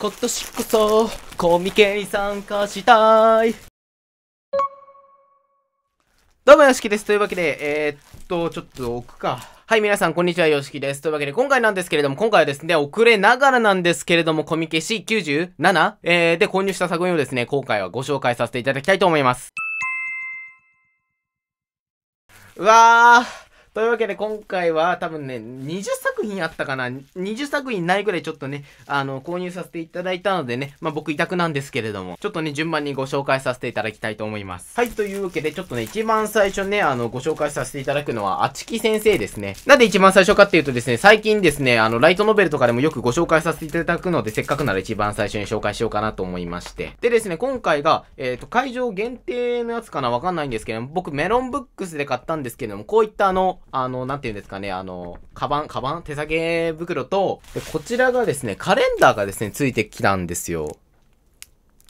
今年こそコミケに参加したいどうも、よしきです。というわけで、えー、っと、ちょっと置くか。はい、皆さん、こんにちは、よしきです。というわけで、今回なんですけれども、今回はですね、遅れながらなんですけれども、コミケ C97、えー、で購入した作品をですね、今回はご紹介させていただきたいと思います。うわー。というわけで今回は多分ね、20作品あったかな ?20 作品ないぐらいちょっとね、あの、購入させていただいたのでね、まあ、僕委託なんですけれども、ちょっとね、順番にご紹介させていただきたいと思います。はい、というわけでちょっとね、一番最初ね、あの、ご紹介させていただくのは、あちき先生ですね。なんで一番最初かっていうとですね、最近ですね、あの、ライトノベルとかでもよくご紹介させていただくので、せっかくなら一番最初に紹介しようかなと思いまして。でですね、今回が、えっ、ー、と、会場限定のやつかなわかんないんですけども、僕メロンブックスで買ったんですけども、こういったあの、あの、なんていうんですかね、あの、カバン、カバン手提げ袋と、で、こちらがですね、カレンダーがですね、ついてきたんですよ。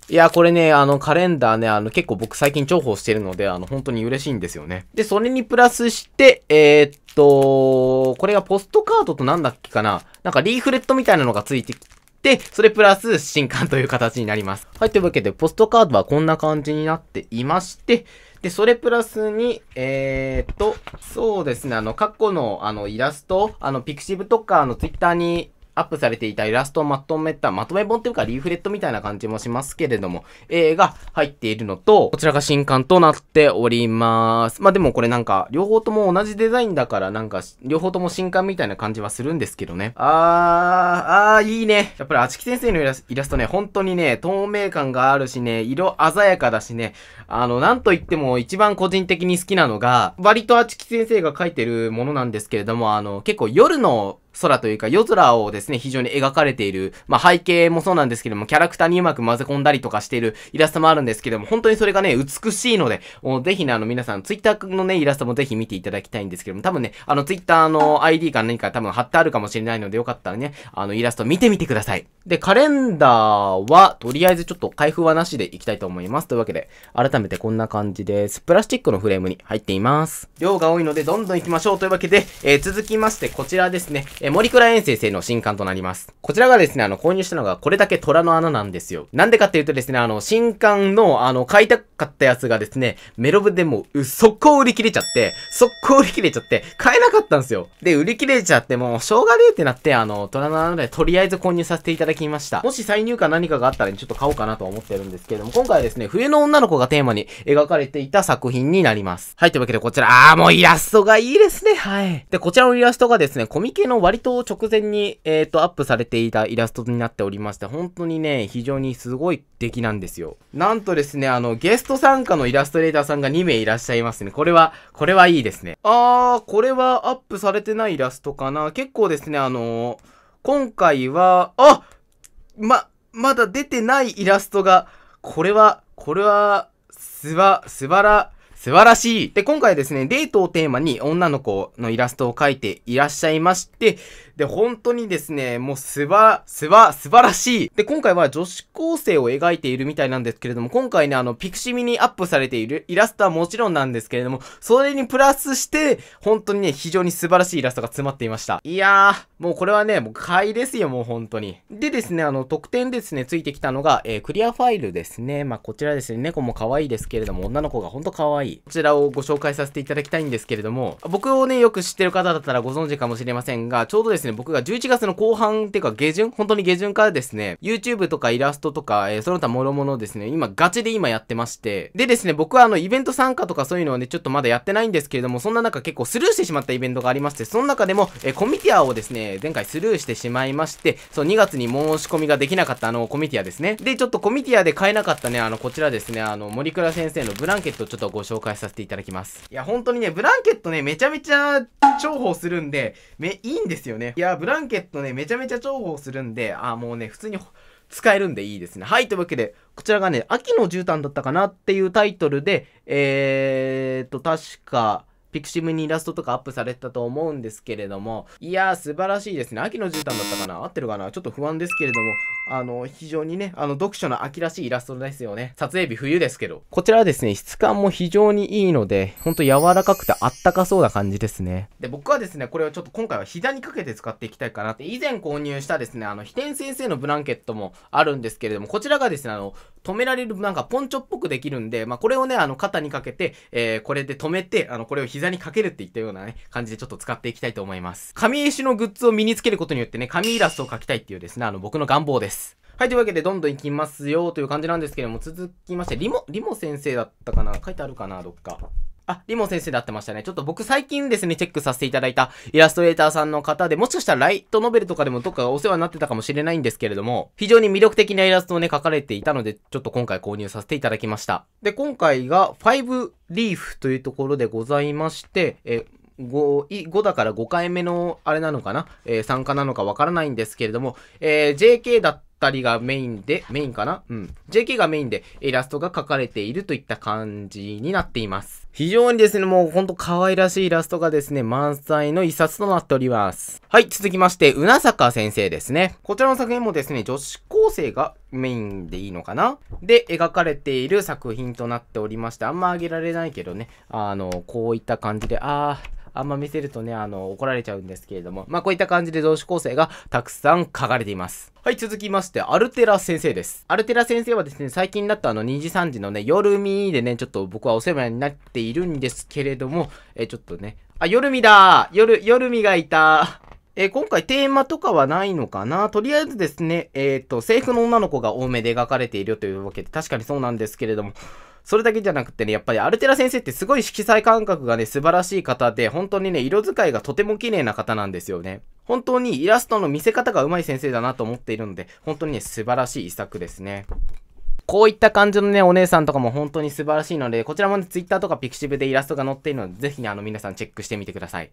いや、これね、あの、カレンダーね、あの、結構僕最近重宝してるので、あの、本当に嬉しいんですよね。で、それにプラスして、えー、っと、これがポストカードとなんだっけかななんかリーフレットみたいなのがついてきて、それプラス新刊という形になります。はい、というわけで、ポストカードはこんな感じになっていまして、で、それプラスに、えー、っと、そうですね、あの、過去の、あの、イラスト、あの、ピクシブとか、あの、ツイッターにアップされていたイラストをまとめた、まとめ本というかリーフレットみたいな感じもしますけれども、A が入っているのと、こちらが新刊となっております。まあでもこれなんか、両方とも同じデザインだから、なんか、両方とも新刊みたいな感じはするんですけどね。あー、あー、いいね。やっぱりあちき先生のイラストね、本当にね、透明感があるしね、色鮮やかだしね、あの、なんと言っても一番個人的に好きなのが、割とあちき先生が描いてるものなんですけれども、あの、結構夜の空というか夜空をですね、非常に描かれている、まあ背景もそうなんですけども、キャラクターにうまく混ぜ込んだりとかしているイラストもあるんですけども、本当にそれがね、美しいので、ぜひね、あの皆さん、ツイッターのね、イラストもぜひ見ていただきたいんですけども、多分ね、あのツイッターの ID か何か多分貼ってあるかもしれないので、よかったらね、あのイラスト見てみてください。で、カレンダーは、とりあえずちょっと開封はなしでいきたいと思います。というわけで、改めてこんな感じです。プラスチックのフレームに入っています。量が多いので、どんどん行きましょう。というわけで、えー、続きまして、こちらですね、えーえ森倉園先生の新刊となります。こちらがですね、あの、購入したのがこれだけ虎の穴なんですよ。なんでかっていうとですね、あの、新刊の、あの、買いたかったやつがですね、メロブでもう、速攻売り切れちゃって、速攻売り切れちゃって、買えなかったんですよ。で、売り切れちゃって、もう、しょうがねえってなって、あの、虎の穴でとりあえず購入させていただきました。もし再入荷何かがあったら、ちょっと買おうかなとは思ってるんですけれども、今回はですね、冬の女の子がテーマに描かれていた作品になります。はい、というわけでこちら、あーもうイラストがいいですね、はい。で、こちらのイラストがですね、コミケの割回答直前に、えっ、ー、と、アップされていたイラストになっておりまして、本当にね、非常にすごい出来なんですよ。なんとですね、あの、ゲスト参加のイラストレーターさんが2名いらっしゃいますね。これは、これはいいですね。あー、これはアップされてないイラストかな。結構ですね、あのー、今回は、あま、まだ出てないイラストが、これは、これは、すば、すばら、素晴らしいで、今回ですね、デートをテーマに女の子のイラストを描いていらっしゃいまして、で、本当にですね、もうすば、すば、素晴らしいで、今回は女子高生を描いているみたいなんですけれども、今回ね、あの、ピクシミにアップされているイラストはもちろんなんですけれども、それにプラスして、本当にね、非常に素晴らしいイラストが詰まっていました。いやー、もうこれはね、もう買いですよ、もう本当に。でですね、あの、特典ですね、ついてきたのが、えー、クリアファイルですね。まあ、こちらですね、猫も可愛いですけれども、女の子がほんと可愛い。こちらをご紹介させていただきたいんですけれども、僕をね、よく知ってる方だったらご存知かもしれませんが、ちょうどですね、僕が11月の後半っていうか下旬、本当に下旬からですね、YouTube とかイラストとか、えー、その他諸々ですね、今ガチで今やってまして、でですね、僕はあの、イベント参加とかそういうのはね、ちょっとまだやってないんですけれども、そんな中結構スルーしてしまったイベントがありまして、その中でも、えー、コミティアをですね、前回スルーしてしまいまして、そう、2月に申し込みができなかったあの、コミティアですね。で、ちょっとコミティアで買えなかったね、あの、こちらですね、あの、森倉先生のブランケットをちょっとご紹介紹介させていただきますいや本当にねブランケットねめちゃめちゃ重宝するんでめいいんですよねいやブランケットねめちゃめちゃ重宝するんであもうね普通に使えるんでいいですね。はい、というわけで、こちらがね、秋の絨毯だったかなっていうタイトルで、えーと、確か、ピクシムにイラストとかアップされてたと思うんですけれども、いやー素晴らしいですね。秋の絨毯だったかな合ってるかなちょっと不安ですけれども、あの、非常にね、あの、読書の秋らしいイラストですよね。撮影日冬ですけど。こちらはですね、質感も非常にいいので、ほんと柔らかくてあったかそうな感じですね。で、僕はですね、これをちょっと今回は膝にかけて使っていきたいかなって、以前購入したですね、あの、飛天先生のブランケットもあるんですけれども、こちらがですね、あの、止められる、なんかポンチョっぽくできるんで、まあ、これをね、あの、肩にかけて、えー、これで止めて、あの、これを膝膝にかけるって言ったようなね、感じでちょっと使っていきたいと思います。紙石のグッズを身につけることによってね、紙イラストを描きたいっていうですね、あの僕の願望です。はい、というわけでどんどん行きますよという感じなんですけども、続きまして、リモ、リモ先生だったかな書いてあるかなどっか。あ、リモン先生で会ってましたね。ちょっと僕最近ですね、チェックさせていただいたイラストレーターさんの方で、もしかしたらライトノベルとかでもどっかお世話になってたかもしれないんですけれども、非常に魅力的なイラストをね、描かれていたので、ちょっと今回購入させていただきました。で、今回が5リーフというところでございまして、え、5, 5だから5回目の、あれなのかな、えー、参加なのかわからないんですけれども、えー、JK だった二人がメインで、メインかなうん。JK がメインでイラストが描かれているといった感じになっています。非常にですね、もうほんと可愛らしいイラストがですね、満載の一冊となっております。はい、続きまして、うなさか先生ですね。こちらの作品もですね、女子高生がメインでいいのかなで、描かれている作品となっておりまして、あんま上げられないけどね、あの、こういった感じで、あー、あんま見せるとね、あの、怒られちゃうんですけれども、まあ、こういった感じで同志構成がたくさん書かれています。はい、続きまして、アルテラ先生です。アルテラ先生はですね、最近だったあの2時3時のね、夜見でね、ちょっと僕はお世話になっているんですけれども、えちょっとね、あ、夜見だ夜、夜見がいたえ今回テーマとかはないのかなとりあえずですね、えっ、ー、と、制服の女の子が多めで描かれているというわけで、確かにそうなんですけれども、それだけじゃなくてね、やっぱりアルテラ先生ってすごい色彩感覚がね、素晴らしい方で、本当にね、色使いがとても綺麗な方なんですよね。本当にイラストの見せ方が上手い先生だなと思っているので、本当にね、素晴らしい遺作ですね。こういった感じのね、お姉さんとかも本当に素晴らしいので、こちらもね、Twitter とか Pixiv でイラストが載っているので、ぜひね、あの皆さんチェックしてみてください。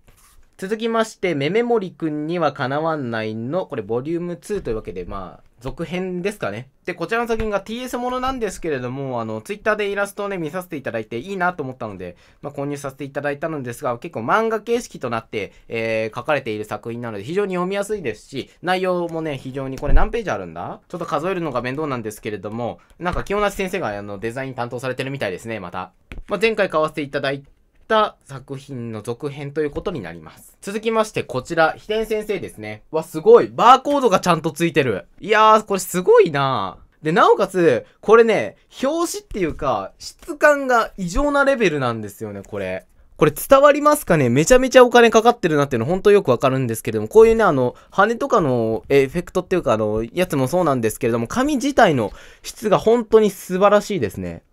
続きまして、めめもりくんにはかなわんないの、これボリューム2というわけで、まあ、続編ですかね。で、こちらの作品が TS ものなんですけれども、あの、Twitter でイラストをね、見させていただいていいなと思ったので、まあ、購入させていただいたのですが、結構漫画形式となって、えー、書かれている作品なので、非常に読みやすいですし、内容もね、非常に、これ何ページあるんだちょっと数えるのが面倒なんですけれども、なんか、清梨先生が、あの、デザイン担当されてるみたいですね、また。まあ、前回買わせていただいった作品の続編ということになります。続きましてこちら、秘伝先生ですね。わ、すごい。バーコードがちゃんとついてる。いやー、これすごいなで、なおかつ、これね、表紙っていうか、質感が異常なレベルなんですよね、これ。これ伝わりますかねめちゃめちゃお金かかってるなっていうのほんとよくわかるんですけれども、こういうね、あの、羽とかのエフェクトっていうか、あの、やつもそうなんですけれども、紙自体の質が本当に素晴らしいですね。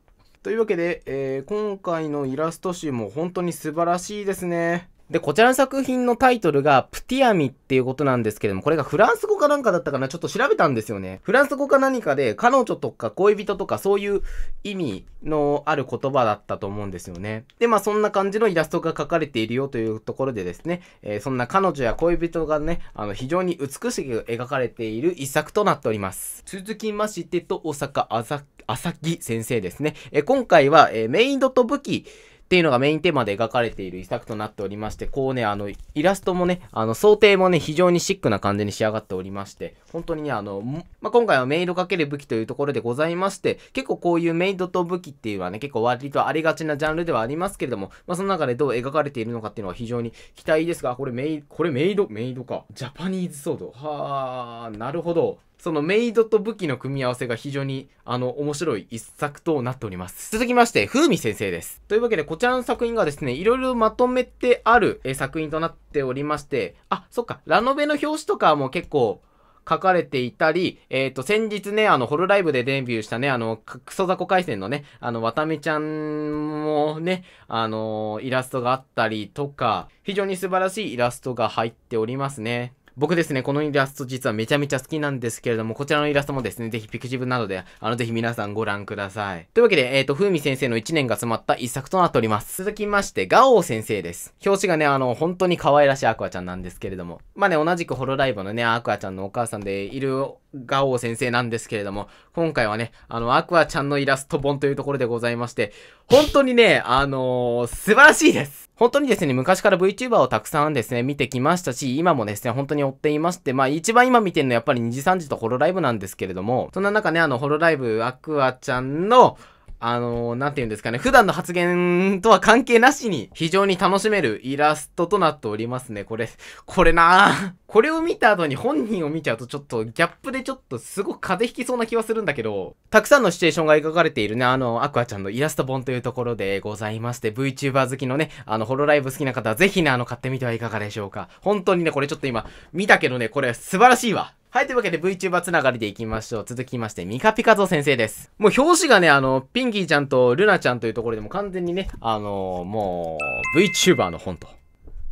というわけで、えー、今回のイラスト集も本当に素晴らしいですね。で、こちらの作品のタイトルが、プティアミっていうことなんですけども、これがフランス語かなんかだったかなちょっと調べたんですよね。フランス語か何かで、彼女とか恋人とかそういう意味のある言葉だったと思うんですよね。で、まあそんな感じのイラストが描かれているよというところでですね、えー、そんな彼女や恋人がね、あの、非常に美しく描かれている一作となっております。続きましてと、大阪あさ、あさき先生ですね。えー、今回は、えー、メイドと武器、っていうのがメインテーマで描かれている遺作となっておりまして、こうね、あの、イラストもね、あの、想定もね、非常にシックな感じに仕上がっておりまして、本当にね、あの、まあ、今回はメイドかける武器というところでございまして、結構こういうメイドと武器っていうのはね、結構割とありがちなジャンルではありますけれども、まあ、その中でどう描かれているのかっていうのは非常に期待ですが、これメイ、これメイド、メイドか。ジャパニーズソード。はあ、なるほど。そのメイドと武器の組み合わせが非常に、あの、面白い一作となっております。続きまして、風味先生です。というわけで、こちらの作品がですね、いろいろまとめてあるえ作品となっておりまして、あ、そっか、ラノベの表紙とかも結構、書かれていたり、えっ、ー、と、先日ね、あの、ホロライブでデビューしたね、あの、クソザコ回線のね、あの、渡美ちゃんもね、あのイラストがあったりとか、非常に素晴らしいイラストが入っておりますね。僕ですね、このイラスト実はめちゃめちゃ好きなんですけれども、こちらのイラストもですね、ぜひピクシブなどで、あの、ぜひ皆さんご覧ください。というわけで、えっ、ー、と、風味先生の1年が詰まった一作となっております。続きまして、ガオウ先生です。表紙がね、あの、本当に可愛らしいアクアちゃんなんですけれども。まあね、同じくホロライブのね、アクアちゃんのお母さんでいるガオ先生なんですけれども、今回はね、あの、アクアちゃんのイラスト本というところでございまして、本当にね、あのー、素晴らしいです本当にですね、昔から VTuber をたくさんですね、見てきましたし、今もですね、本当に追っていまして、まあ一番今見てるのはやっぱり2時3時とホロライブなんですけれども、そんな中ね、あの、ホロライブアクアちゃんの、あのー、なんて言うんですかね、普段の発言とは関係なしに、非常に楽しめるイラストとなっておりますね。これ、これなこれを見た後に本人を見ちゃうとちょっとギャップでちょっとすごく風邪ひきそうな気はするんだけど、たくさんのシチュエーションが描かれているね、あの、アクアちゃんのイラスト本というところでございまして、VTuber 好きのね、あの、ホロライブ好きな方はぜひね、あの、買ってみてはいかがでしょうか。本当にね、これちょっと今、見たけどね、これ素晴らしいわ。はい、というわけで VTuber つながりでいきましょう。続きまして、ミカピカゾ先生です。もう表紙がね、あの、ピンキーちゃんとルナちゃんというところでも完全にね、あの、もう、VTuber の本と。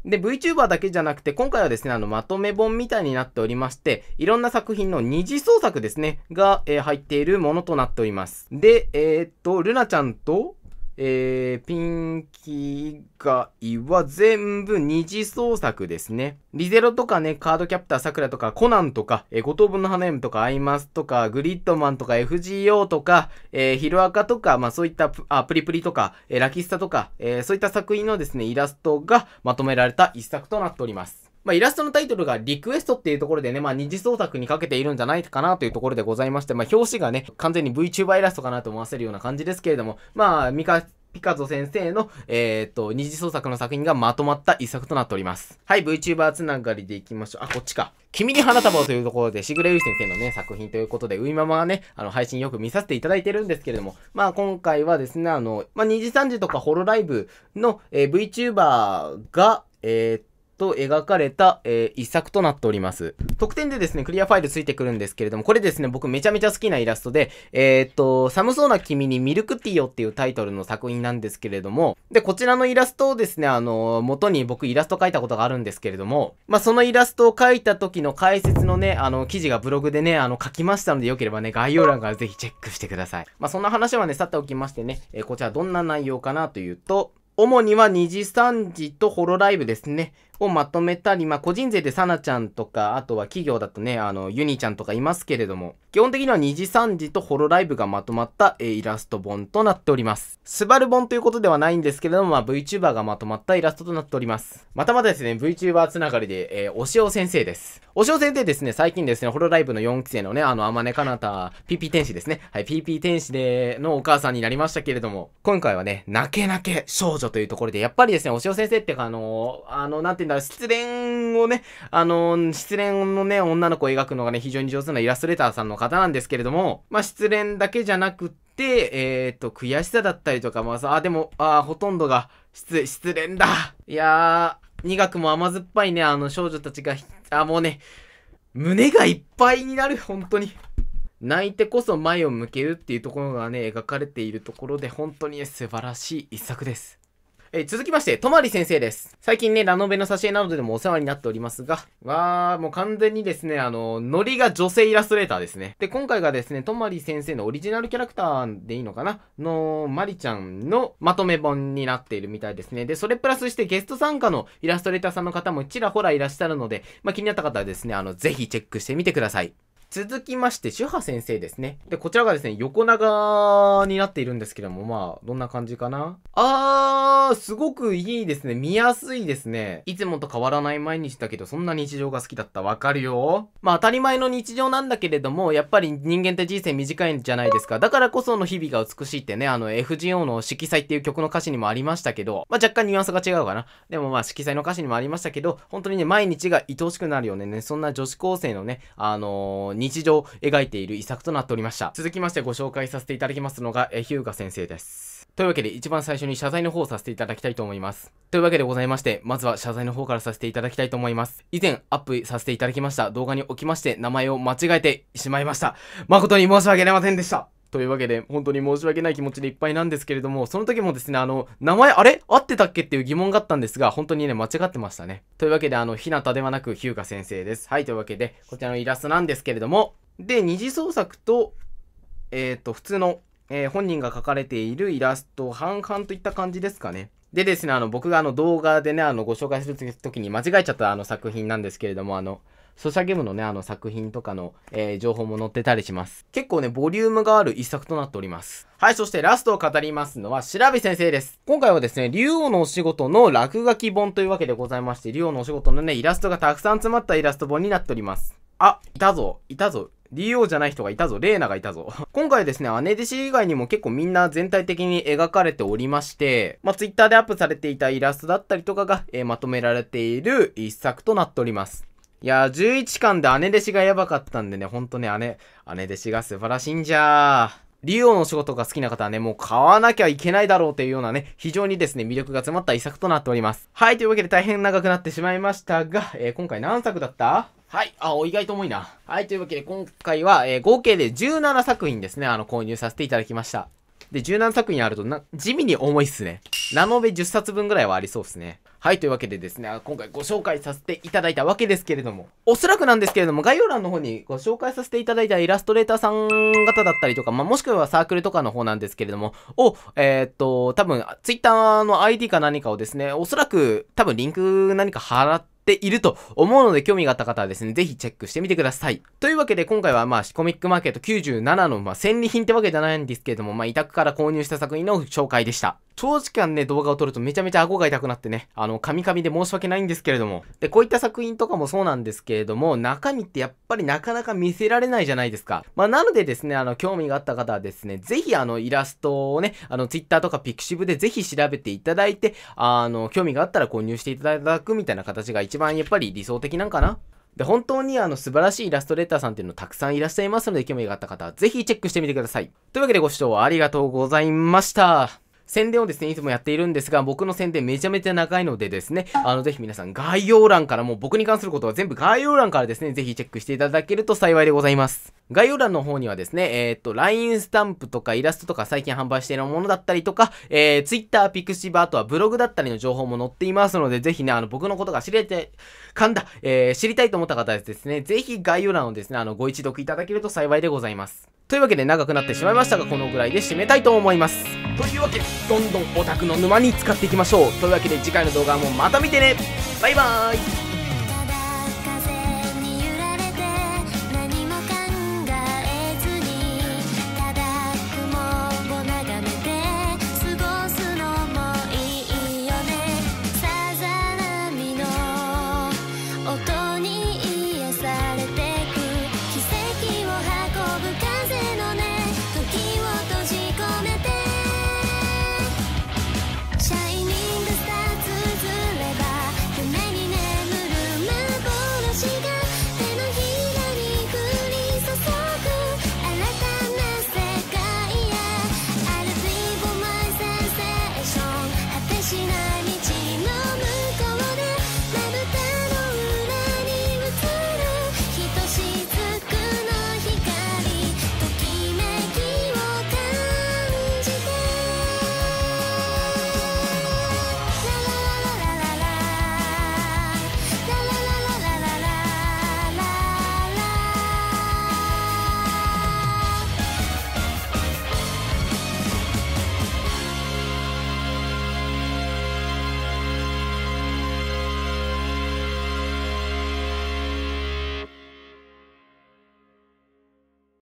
で、VTuber だけじゃなくて、今回はですね、あの、まとめ本みたいになっておりまして、いろんな作品の二次創作ですね、が、えー、入っているものとなっております。で、えー、っと、ルナちゃんと、えー、ピンキ以外は全部二次創作ですね。リゼロとかね、カードキャプター桜とか、コナンとか、えー、五等分の花嫁とか、アイマスとか、グリッドマンとか、FGO とか、えー、ヒロアカとか、まあそういったプ、あ、プリプリとか、えー、ラキスタとか、えー、そういった作品のですね、イラストがまとめられた一作となっております。まあ、イラストのタイトルがリクエストっていうところでね、まあ、二次創作にかけているんじゃないかなというところでございまして、まあ、表紙がね、完全に VTuber イラストかなと思わせるような感じですけれども、まあ、ミカ、ピカゾ先生の、えー、っと、二次創作の作品がまとまった一作となっております。はい、VTuber つながりでいきましょう。あ、こっちか。君に花束をというところで、しぐれゆい先生のね、作品ということで、ういままはね、あの、配信よく見させていただいてるんですけれども、まあ今回はですね、あの、まあ2時3とかホロライブの、えー、VTuber が、えー、っと描かれた、えー、一作となっております。特典でですね、クリアファイルついてくるんですけれども、これですね、僕めちゃめちゃ好きなイラストで、えー、っと、寒そうな君にミルクティーをっていうタイトルの作品なんですけれども、で、こちらのイラストをですね、あの、元に僕イラスト描いたことがあるんですけれども、まあ、そのイラストを描いた時の解説のね、あの、記事がブログでね、あの、書きましたので、よければね、概要欄からぜひチェックしてください。まあ、そんな話はね、さておきましてね、えー、こちらどんな内容かなというと、主には2時3時とホロライブですね。をまとめたり、まあ、個人税でさなちゃんとか、あとは企業だとね、あの、ユニちゃんとかいますけれども、基本的には2時3時とホロライブがまとまった、えー、イラスト本となっております。スバル本ということではないんですけれども、まあ、VTuber がまとまったイラストとなっております。またまたですね、VTuber つながりで、えー、おしお先生です。おしお先生ですね、最近ですね、ホロライブの4期生のね、あの、あまねかなた、PP 天使ですね。はい、PP 天使で、のお母さんになりましたけれども、今回はね、泣け泣け少女というところで、やっぱりですね、おしお先生ってか、あのー、あの、なんていうんだ、失恋をね、あのー、失恋のね、女の子を描くのがね、非常に上手なイラストレーターさんの方なんですけれども、まあ、失恋だけじゃなくって、えー、っと、悔しさだったりとか、まあさ、あ、でも、あ、ほとんどが、失、失恋だ。いやー、苦くも甘酸っぱいね、あの少女たちが、あ、もうね、胸がいっぱいになる、本当に。泣いてこそ前を向けるっていうところがね、描かれているところで、本当に、素晴らしい一作です。えー、続きまして、とまり先生です。最近ね、ラノベの挿絵などでもお世話になっておりますが、わー、もう完全にですね、あの、ノリが女性イラストレーターですね。で、今回がですね、とまり先生のオリジナルキャラクターでいいのかなの、まりちゃんのまとめ本になっているみたいですね。で、それプラスしてゲスト参加のイラストレーターさんの方もちらほらいらっしゃるので、まあ、気になった方はですね、あの、ぜひチェックしてみてください。続きまして、主波先生ですね。で、こちらがですね、横長になっているんですけども、まあ、どんな感じかな。あー、すごくいいですね。見やすいですね。いつもと変わらない毎日だけど、そんな日常が好きだった。わかるよ。まあ、当たり前の日常なんだけれども、やっぱり人間って人生短いんじゃないですか。だからこその日々が美しいってね、あの、FGO の色彩っていう曲の歌詞にもありましたけど、まあ、若干ニュアンスが違うかな。でもまあ、色彩の歌詞にもありましたけど、本当にね、毎日が愛おしくなるよね。ねそんな女子高生のね、あのー日常を描いている遺作となっておりました。続きましてご紹介させていただきますのが、えヒュ先生です。というわけで一番最初に謝罪の方をさせていただきたいと思います。というわけでございまして、まずは謝罪の方からさせていただきたいと思います。以前アップさせていただきました動画におきまして名前を間違えてしまいました。誠に申し訳ありませんでした。というわけで、本当に申し訳ない気持ちでいっぱいなんですけれども、その時もですね、あの、名前あれ合ってたっけっていう疑問があったんですが、本当にね、間違ってましたね。というわけで、あの、ひなたではなく、日向先生です。はい、というわけで、こちらのイラストなんですけれども、で、二次創作と、えっ、ー、と、普通の、えー、本人が描かれているイラスト、半々といった感じですかね。でですね、あの、僕があの動画でね、あの、ご紹介するときに間違えちゃったあの作品なんですけれども、あの、ソシャゲームのね、あの作品とかの、えー、情報も載ってたりします。結構ね、ボリュームがある一作となっております。はい、そしてラストを語りますのは、白火先生です。今回はですね、竜王のお仕事の落書き本というわけでございまして、竜王のお仕事のね、イラストがたくさん詰まったイラスト本になっております。あ、いたぞ、いたぞ、DO じゃない人がいたぞ、レーナがいたぞ。今回ですね、姉弟子以外にも結構みんな全体的に描かれておりまして、まあ、Twitter でアップされていたイラストだったりとかが、えー、まとめられている一作となっております。いやー、11巻で姉弟子がやばかったんでね、ほんとね、姉、姉弟子が素晴らしいんじゃー。竜王の仕事が好きな方はね、もう買わなきゃいけないだろうというようなね、非常にですね、魅力が詰まった遺作となっております。はい、というわけで大変長くなってしまいましたが、えー、今回何作だったはい。あ、意外と重いな。はい。というわけで、今回は、えー、合計で17作品ですね、あの、購入させていただきました。で、十何作品あるとな、地味に重いっすね。ラノベ10冊分ぐらいはありそうっすね。はい、というわけでですね、今回ご紹介させていただいたわけですけれども、おそらくなんですけれども、概要欄の方にご紹介させていただいたイラストレーターさん方だったりとか、まあ、もしくはサークルとかの方なんですけれども、を、えー、っと、多分、Twitter の ID か何かをですね、おそらく、多分リンク何か払って、ていると思うので、興味があった方はですね、ぜひチェックしてみてください。というわけで、今回はまあ、コミックマーケット97の、まあ、戦利品ってわけじゃないんですけれども、まあ、委託から購入した作品の紹介でした。長時間ね、動画を撮るとめちゃめちゃ顎が痛くなってね、あの、カミカミで申し訳ないんですけれども。で、こういった作品とかもそうなんですけれども、中身ってやっぱりなかなか見せられないじゃないですか。まあ、なのでですね、あの、興味があった方はですね、ぜひあの、イラストをね、あの、Twitter とか Pixiv でぜひ調べていただいて、あの、興味があったら購入していただくみたいな形が一番やっぱり理想的なんかな。で、本当にあの素晴らしいイラストレーターさんっていうのたくさんいらっしゃいますので、興味があった方はぜひチェックしてみてください。というわけでご視聴ありがとうございました。宣伝をですね、いつもやっているんですが、僕の宣伝めちゃめちゃ長いのでですね、あの、ぜひ皆さん概要欄から、もう僕に関することは全部概要欄からですね、ぜひチェックしていただけると幸いでございます。概要欄の方にはですね、えー、っと、LINE スタンプとかイラストとか最近販売しているものだったりとか、えー、Twitter、p i x i v あとはブログだったりの情報も載っていますので、ぜひね、あの、僕のことが知れて、噛んだ、えー、知りたいと思った方はですね、ぜひ概要欄をですね、あの、ご一読いただけると幸いでございます。というわけで長くなってしまいましたが、このぐらいで締めたいと思います。というわけで、どんどんオタクの沼に使っていきましょう。というわけで次回の動画もまた見てねバイバーイ